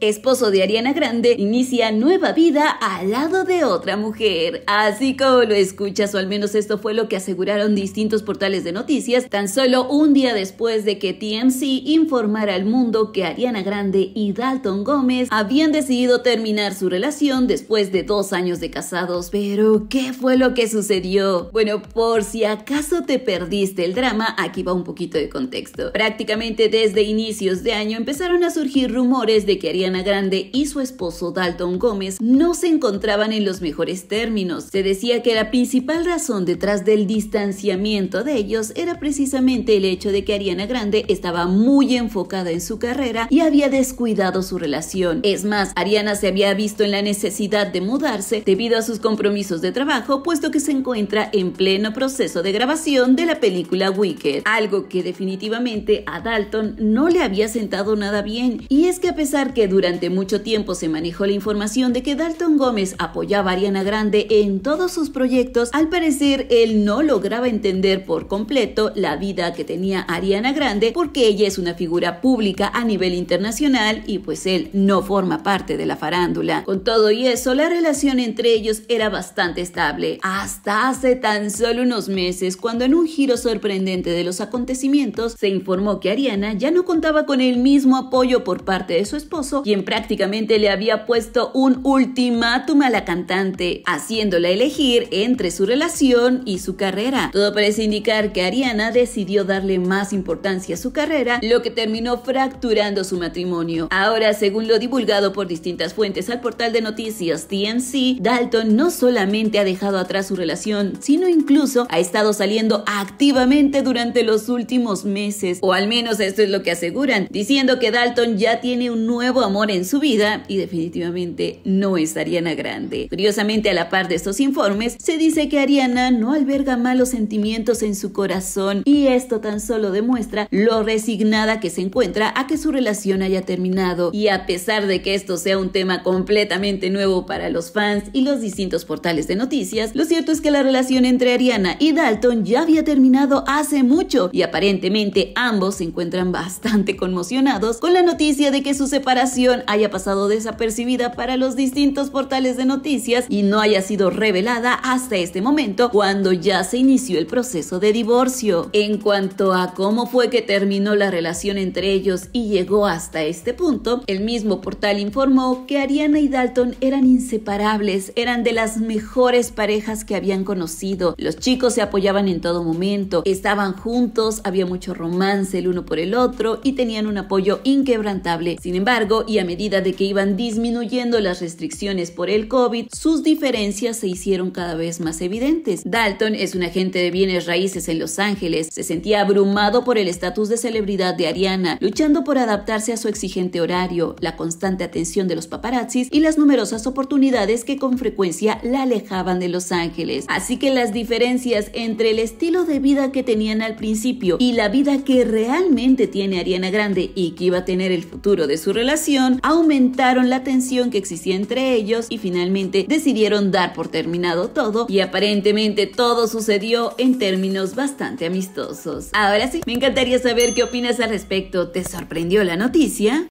Esposo de Ariana Grande inicia nueva vida al lado de otra mujer. Así como lo escuchas, o al menos esto fue lo que aseguraron distintos portales de noticias, tan solo un día después de que TMC informara al mundo que Ariana Grande y Dalton Gómez habían decidido terminar su relación después de dos años de casados. Pero, ¿qué fue lo que sucedió? Bueno, por si acaso te perdiste el drama, aquí va un poquito de contexto. Prácticamente desde inicios de año empezaron a surgir rumores de que Ariana Ariana Grande y su esposo Dalton Gómez no se encontraban en los mejores términos. Se decía que la principal razón detrás del distanciamiento de ellos era precisamente el hecho de que Ariana Grande estaba muy enfocada en su carrera y había descuidado su relación. Es más, Ariana se había visto en la necesidad de mudarse debido a sus compromisos de trabajo, puesto que se encuentra en pleno proceso de grabación de la película Wicked, algo que definitivamente a Dalton no le había sentado nada bien. Y es que a pesar que durante mucho tiempo se manejó la información de que Dalton Gómez apoyaba a Ariana Grande en todos sus proyectos, al parecer él no lograba entender por completo la vida que tenía Ariana Grande porque ella es una figura pública a nivel internacional y pues él no forma parte de la farándula. Con todo y eso, la relación entre ellos era bastante estable, hasta hace tan solo unos meses cuando en un giro sorprendente de los acontecimientos se informó que Ariana ya no contaba con el mismo apoyo por parte de su esposo quien prácticamente le había puesto un ultimátum a la cantante, haciéndola elegir entre su relación y su carrera. Todo parece indicar que Ariana decidió darle más importancia a su carrera, lo que terminó fracturando su matrimonio. Ahora, según lo divulgado por distintas fuentes al portal de noticias TNC, Dalton no solamente ha dejado atrás su relación, sino incluso ha estado saliendo activamente durante los últimos meses, o al menos esto es lo que aseguran, diciendo que Dalton ya tiene un nuevo amor en su vida y definitivamente no es Ariana Grande. Curiosamente, a la par de estos informes, se dice que Ariana no alberga malos sentimientos en su corazón y esto tan solo demuestra lo resignada que se encuentra a que su relación haya terminado. Y a pesar de que esto sea un tema completamente nuevo para los fans y los distintos portales de noticias, lo cierto es que la relación entre Ariana y Dalton ya había terminado hace mucho y aparentemente ambos se encuentran bastante conmocionados con la noticia de que su separación haya pasado desapercibida para los distintos portales de noticias y no haya sido revelada hasta este momento cuando ya se inició el proceso de divorcio. En cuanto a cómo fue que terminó la relación entre ellos y llegó hasta este punto, el mismo portal informó que Ariana y Dalton eran inseparables, eran de las mejores parejas que habían conocido. Los chicos se apoyaban en todo momento, estaban juntos, había mucho romance el uno por el otro y tenían un apoyo inquebrantable. Sin embargo, y a medida de que iban disminuyendo las restricciones por el COVID, sus diferencias se hicieron cada vez más evidentes. Dalton es un agente de bienes raíces en Los Ángeles, se sentía abrumado por el estatus de celebridad de Ariana, luchando por adaptarse a su exigente horario, la constante atención de los paparazzis y las numerosas oportunidades que con frecuencia la alejaban de Los Ángeles. Así que las diferencias entre el estilo de vida que tenían al principio y la vida que realmente tiene Ariana Grande y que iba a tener el futuro de su relación aumentaron la tensión que existía entre ellos y finalmente decidieron dar por terminado todo y aparentemente todo sucedió en términos bastante amistosos. Ahora sí, me encantaría saber qué opinas al respecto. ¿Te sorprendió la noticia?